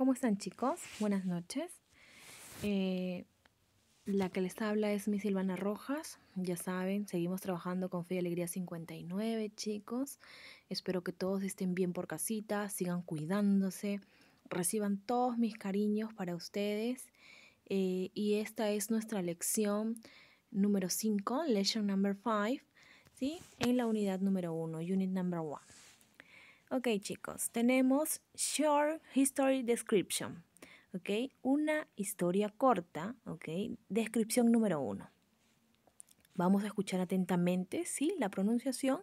¿Cómo están chicos? Buenas noches. Eh, la que les habla es mi Silvana Rojas. Ya saben, seguimos trabajando con Fe y Alegría 59 chicos. Espero que todos estén bien por casita, sigan cuidándose, reciban todos mis cariños para ustedes. Eh, y esta es nuestra lección número 5, lección Number 5, ¿sí? en la unidad número 1, Unit Number 1. Ok chicos, tenemos Short History Description, ok, una historia corta, ok, descripción número uno. Vamos a escuchar atentamente, sí, la pronunciación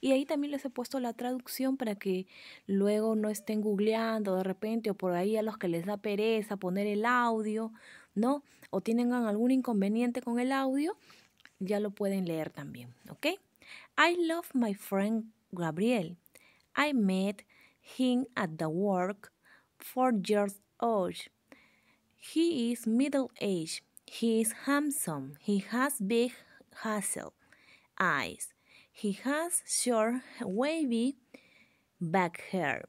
y ahí también les he puesto la traducción para que luego no estén googleando de repente o por ahí a los que les da pereza poner el audio, ¿no? O tienen algún inconveniente con el audio, ya lo pueden leer también, ¿ok? I love my friend Gabriel. I met him at the work four years old. He is middle-aged. He is handsome. He has big hazel eyes. He has short, wavy back hair.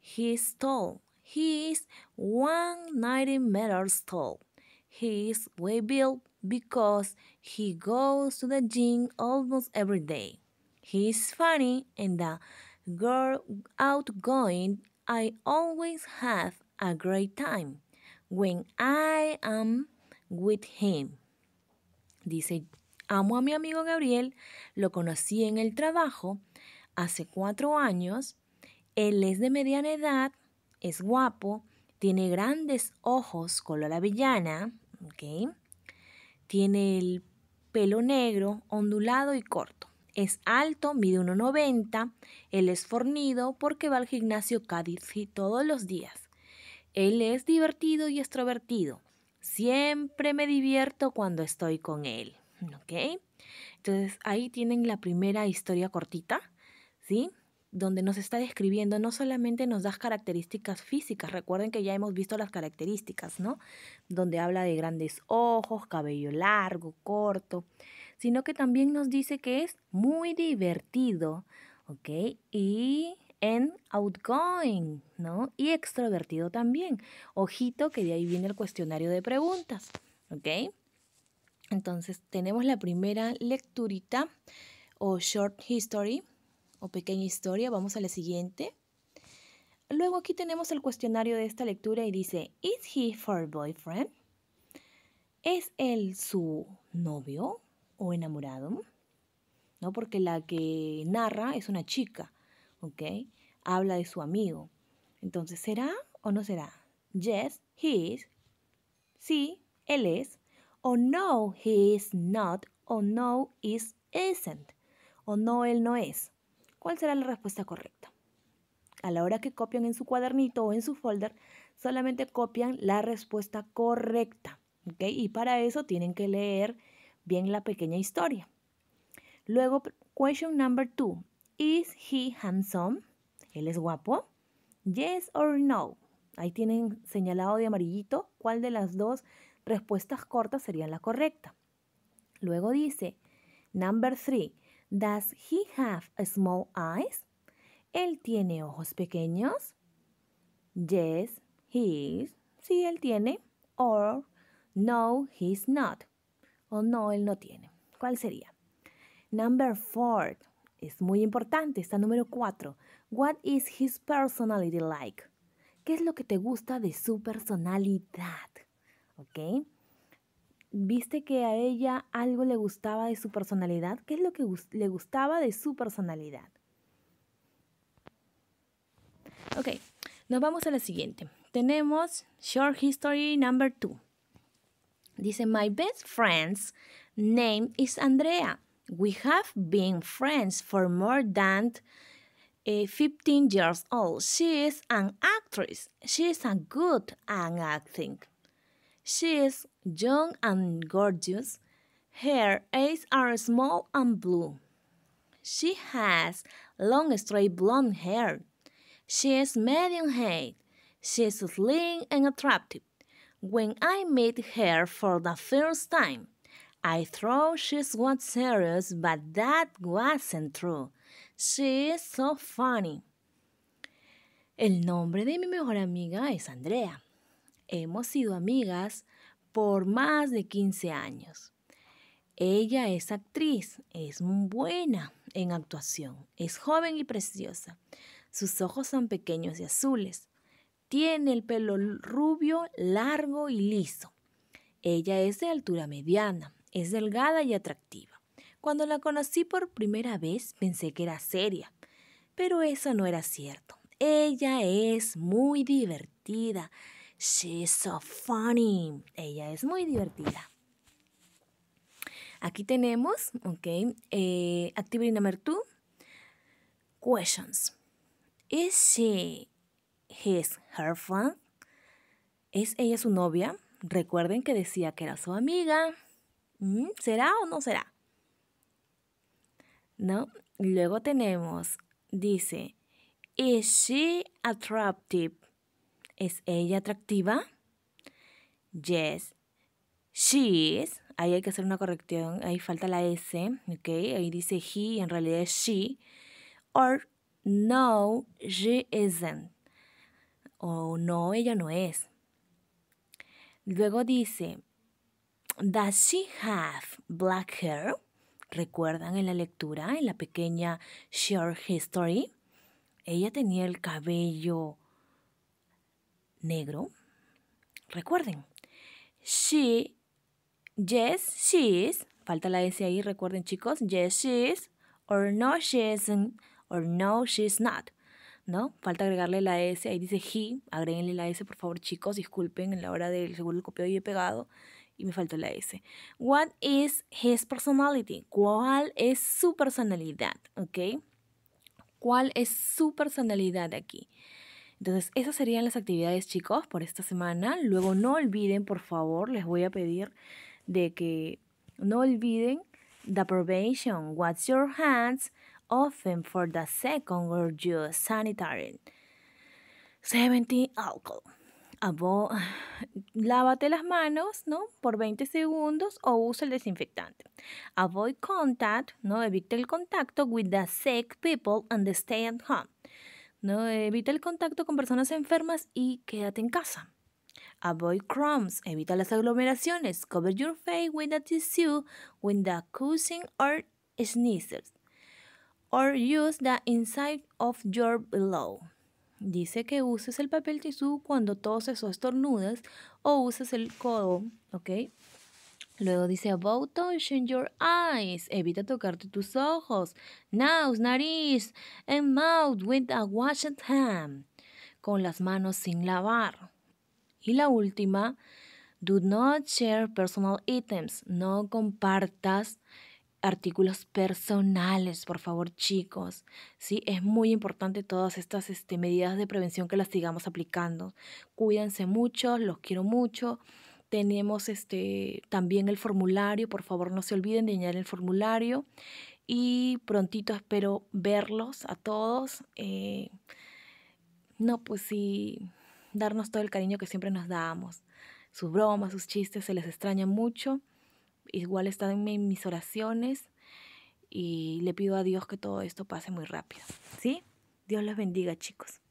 He is tall. He is 190 meters tall. He is well-built because he goes to the gym almost every day. He is funny and the girl outgoing, I always have a great time when I am with him. Dice, amo a mi amigo Gabriel, lo conocí en el trabajo hace cuatro años, él es de mediana edad, es guapo, tiene grandes ojos color avellana, tiene el pelo negro, ondulado y corto. Es alto, mide 1,90, él es fornido porque va al gimnasio Cádiz todos los días. Él es divertido y extrovertido. Siempre me divierto cuando estoy con él. ¿Ok? Entonces ahí tienen la primera historia cortita, ¿sí? Donde nos está describiendo, no solamente nos da características físicas, recuerden que ya hemos visto las características, ¿no? Donde habla de grandes ojos, cabello largo, corto, sino que también nos dice que es muy divertido, ¿ok? Y en outgoing, ¿no? Y extrovertido también. Ojito que de ahí viene el cuestionario de preguntas, ¿ok? Entonces tenemos la primera lecturita o short history o pequeña historia. Vamos a la siguiente. Luego aquí tenemos el cuestionario de esta lectura y dice, ¿Is he for boyfriend? ¿Es él su novio? o enamorado, ¿no? Porque la que narra es una chica, ¿ok? Habla de su amigo. Entonces, ¿será o no será? Yes, he is. Sí, él es. O no, he is not. O no, is isn't. O no, él no es. ¿Cuál será la respuesta correcta? A la hora que copian en su cuadernito o en su folder, solamente copian la respuesta correcta. Y para eso tienen que leer bien la pequeña historia. Luego, question number two. ¿Is he handsome? ¿Él es guapo? Yes or no. Ahí tienen señalado de amarillito cuál de las dos respuestas cortas sería la correcta. Luego dice, number three. ¿Does he have small eyes? ¿Él tiene ojos pequeños? Yes, he is. Sí, él tiene. Or, no, he's not no, él no tiene. ¿Cuál sería? Number four. Es muy importante, está número cuatro. What is his personality like? ¿Qué es lo que te gusta de su personalidad? ¿Ok? ¿Viste que a ella algo le gustaba de su personalidad? ¿Qué es lo que le gustaba de su personalidad? Ok, nos vamos a la siguiente. Tenemos Short History Number two. Dice, my best friend's name is Andrea. We have been friends for more than uh, 15 years old. She is an actress. She is a good at acting. She is young and gorgeous. Her eyes are small and blue. She has long straight blonde hair. She is medium height. She is slim and attractive. When I met her for the first time, I thought she was serious, but that wasn't true. She is so funny. El nombre de mi mejor amiga es Andrea. Hemos sido amigas por más de 15 años. Ella es actriz, es buena en actuación, es joven y preciosa. Sus ojos son pequeños y azules. Tiene el pelo rubio, largo y liso. Ella es de altura mediana, es delgada y atractiva. Cuando la conocí por primera vez pensé que era seria, pero eso no era cierto. Ella es muy divertida. She's so funny. Ella es muy divertida. Aquí tenemos, ok, eh, number two. Questions. Is his, her friend. ¿Es ella su novia? Recuerden que decía que era su amiga. Mm, ¿Será o no será? ¿No? Luego tenemos, dice, ¿Is she attractive? ¿Es ella atractiva? Yes, she is. Ahí hay que hacer una corrección, ahí falta la S, ¿ok? Ahí dice he, en realidad es she. Or no, she isn't o no, ella no es. Luego dice, Does she have black hair? ¿Recuerdan en la lectura, en la pequeña Short History? Ella tenía el cabello negro. Recuerden. She, yes, she is. Falta la S ahí, recuerden chicos. Yes, she is. Or no, she isn't. Or no, she's not. ¿no? Falta agregarle la S, ahí dice he, agréguenle la S, por favor, chicos, disculpen, en la hora del seguro el copiado y he pegado y me faltó la S. What is his personality? ¿Cuál es su personalidad? ¿Ok? ¿Cuál es su personalidad aquí? Entonces, esas serían las actividades, chicos, por esta semana. Luego, no olviden, por favor, les voy a pedir de que no olviden the probation. What's your hands? often for the second or use sanitary. 70 alcohol. Lávate las manos, ¿no? Por 20 segundos o usa el desinfectante. Avoid contact, ¿no? Evita el contacto with the sick people and stay at home. ¿No? Evita el contacto con personas enfermas y quédate en casa. Avoid crumbs, evita las aglomeraciones. Cover your face with a tissue when the coughing or sneezes or use the inside of your below. Dice que uses el papel tisú cuando toses o estornudas o uses el codo, ¿ok? Luego dice, about touching your eyes. Evita tocarte tus ojos, nose, nariz, and mouth with a washed hand. Con las manos sin lavar. Y la última, do not share personal items. No compartas artículos personales, por favor, chicos. Sí, es muy importante todas estas este, medidas de prevención que las sigamos aplicando. Cuídense mucho, los quiero mucho. Tenemos este, también el formulario, por favor, no se olviden de llenar el formulario. Y prontito espero verlos a todos. Eh, no, pues sí, darnos todo el cariño que siempre nos damos. Sus bromas, sus chistes, se les extraña mucho igual están en mis oraciones y le pido a Dios que todo esto pase muy rápido. ¿Sí? Dios los bendiga, chicos.